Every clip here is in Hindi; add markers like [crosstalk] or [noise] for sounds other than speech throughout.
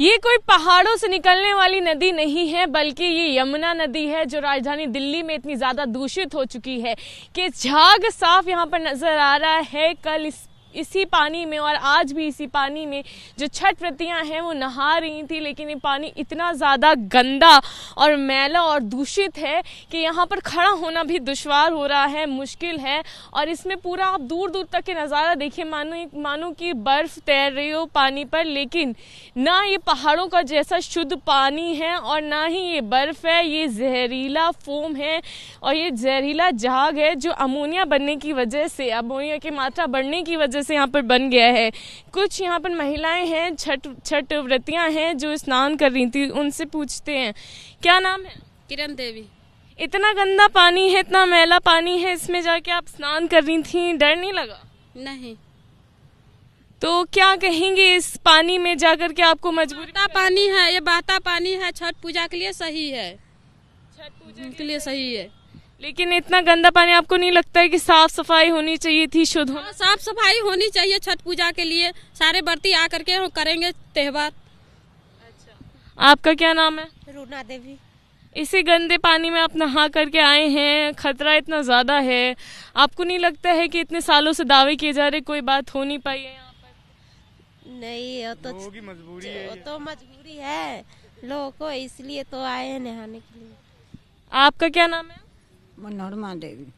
ये कोई पहाड़ों से निकलने वाली नदी नहीं है बल्कि ये यमुना नदी है जो राजधानी दिल्ली में इतनी ज़्यादा दूषित हो चुकी है कि झाग साफ यहाँ पर नज़र आ रहा है कल इस इसी पानी में और आज भी इसी पानी में जो छठ प्रतियां हैं वो नहा रही थी लेकिन ये पानी इतना ज़्यादा गंदा और मैला और दूषित है कि यहाँ पर खड़ा होना भी दुशवार हो रहा है मुश्किल है और इसमें पूरा आप दूर दूर तक के नज़ारा देखिए मानो मानो कि बर्फ़ तैर रही हो पानी पर लेकिन ना ये पहाड़ों का जैसा शुद्ध पानी है और ना ही ये बर्फ़ है ये जहरीला फोम है और ये जहरीला जहाग है जो अमोनिया बनने की वजह से अमोनिया की मात्रा बढ़ने की वजह से यहाँ पर बन गया है कुछ यहाँ पर महिलाएं हैं छठ छठ व्रतियाँ हैं जो स्नान कर रही थी उनसे पूछते हैं क्या नाम है किरण देवी इतना गंदा पानी है इतना मैला पानी है इसमें जाके आप स्नान कर रही थी डर नहीं लगा नहीं तो क्या कहेंगे इस पानी में जाकर के आपको मजबूरी बाता पानी है ये बाता पानी है छठ पूजा के लिए सही है छठ पूजा के लिए सही है लेकिन इतना गंदा पानी आपको नहीं लगता है कि साफ सफाई होनी चाहिए थी शुद्ध हाँ, साफ सफाई होनी चाहिए छठ पूजा के लिए सारे बर्ती आ करके हम करेंगे त्योहार अच्छा आपका क्या नाम है रूना देवी इसी गंदे पानी में आप नहा करके आए हैं खतरा इतना ज़्यादा है आपको नहीं लगता है कि इतने सालों से दावे किए जा रहे कोई बात हो नहीं पाई है यहाँ पर नहीं वो तो मजबूरी है वो तो मजबूरी है लोगों को इसलिए तो आए हैं नहाने के लिए आपका क्या नाम है मनोरमा देवी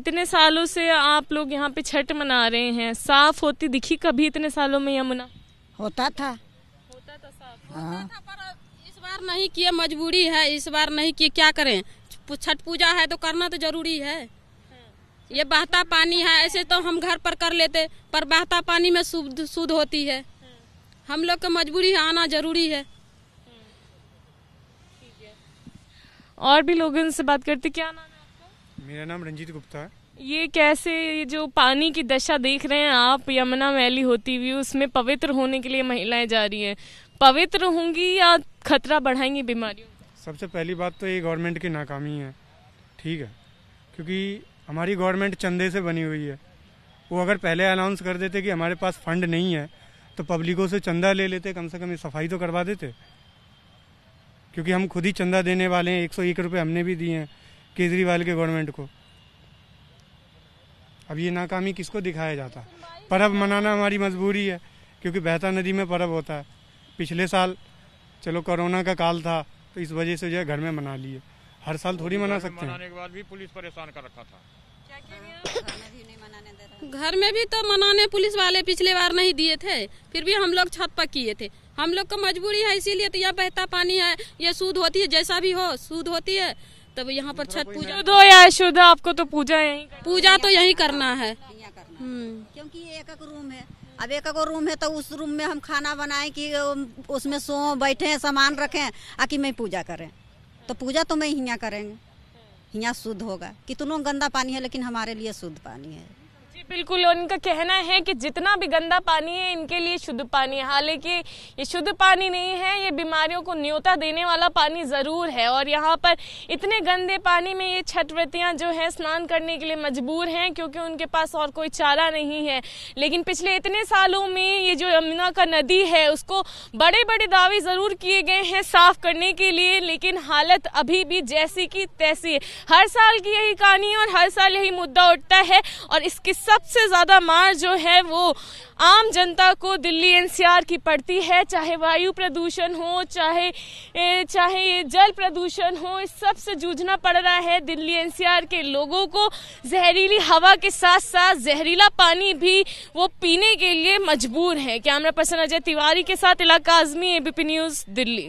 इतने सालों से आप लोग यहाँ पे छठ मना रहे हैं साफ होती दिखी कभी इतने सालों में यमुना होता था होता था साफ हाँ। होता था पर बार नहीं किए मजबूरी है इस बार नहीं किए क्या करें छठ पूजा है तो करना तो जरूरी है ये बहता पानी है ऐसे तो हम घर पर कर लेते पर बहता पानी में शुद्ध शुद्ध होती है हम लोग को मजबूरी है आना जरूरी है और भी लोग उनसे बात करते क्या नाम है आपका मेरा नाम रंजीत गुप्ता है ये कैसे ये जो पानी की दशा देख रहे हैं आप यमुना वैली होती हुई उसमें पवित्र होने के लिए महिलाएं जा रही हैं पवित्र होंगी या खतरा बढ़ाएंगी बीमारियों सबसे पहली बात तो ये गवर्नमेंट की नाकामी है ठीक है क्योंकि हमारी गवर्नमेंट चंदे से बनी हुई है वो अगर पहले अनाउंस कर देते कि हमारे पास फंड नहीं है तो पब्लिकों से चंदा ले लेते कम से कम ये सफाई तो करवा देते क्योंकि हम खुद ही चंदा देने वाले हैं एक सौ एक रुपये हमने भी दिए हैं केजरीवाल के गवर्नमेंट को अब ये नाकामी किसको दिखाया जाता पर्व मनाना हमारी मजबूरी है क्योंकि बेहता नदी में पर्व होता है पिछले साल चलो कोरोना का काल था तो इस वजह से जो है घर में मना लिए हर साल थोड़ी मना सकते हैं के बाद भी पुलिस परेशान कर रखा था [coughs] घर में भी तो मनाने पुलिस वाले पिछले बार नहीं दिए थे फिर भी हम लोग छत पर किए थे हम लोग को मजबूरी है इसीलिए तो यह बहता पानी है ये शुद्ध होती है जैसा भी हो शुद्ध होती है तब यहाँ पर छत पूजा दो या शुद्ध आपको तो पूजा यही पूजा तो यही करना है हम्म। क्योंकि एक एक रूम है अब एक को रूम है तो उस रूम में हम खाना बनाएं कि उसमें सो बैठे सामान रखें आ कि मैं पूजा करें तो पूजा तो मैं हियाँ करेंगे हियाँ शुद्ध होगा कितनों गंदा पानी है लेकिन हमारे लिए शुद्ध पानी है बिल्कुल उनका कहना है कि जितना भी गंदा पानी है इनके लिए शुद्ध पानी है हालांकि ये शुद्ध पानी नहीं है ये बीमारियों को न्योता देने वाला पानी ज़रूर है और यहाँ पर इतने गंदे पानी में ये छठव्रतियाँ जो है स्नान करने के लिए मजबूर हैं क्योंकि उनके पास और कोई चारा नहीं है लेकिन पिछले इतने सालों में ये जो यमुना का नदी है उसको बड़े बड़े दावे ज़रूर किए गए हैं साफ करने के लिए लेकिन हालत अभी भी जैसी की तैसी है हर साल की यही कहानी और हर साल यही मुद्दा उठता है और इस किस सबसे ज़्यादा मार जो है वो आम जनता को दिल्ली एनसीआर की पड़ती है चाहे वायु प्रदूषण हो चाहे ए, चाहे जल प्रदूषण हो इस सब से जूझना पड़ रहा है दिल्ली एनसीआर के लोगों को जहरीली हवा के साथ साथ जहरीला पानी भी वो पीने के लिए मजबूर है कैमरा पर्सन अजय तिवारी के साथ इलाका आजमी एबीपी न्यूज़ दिल्ली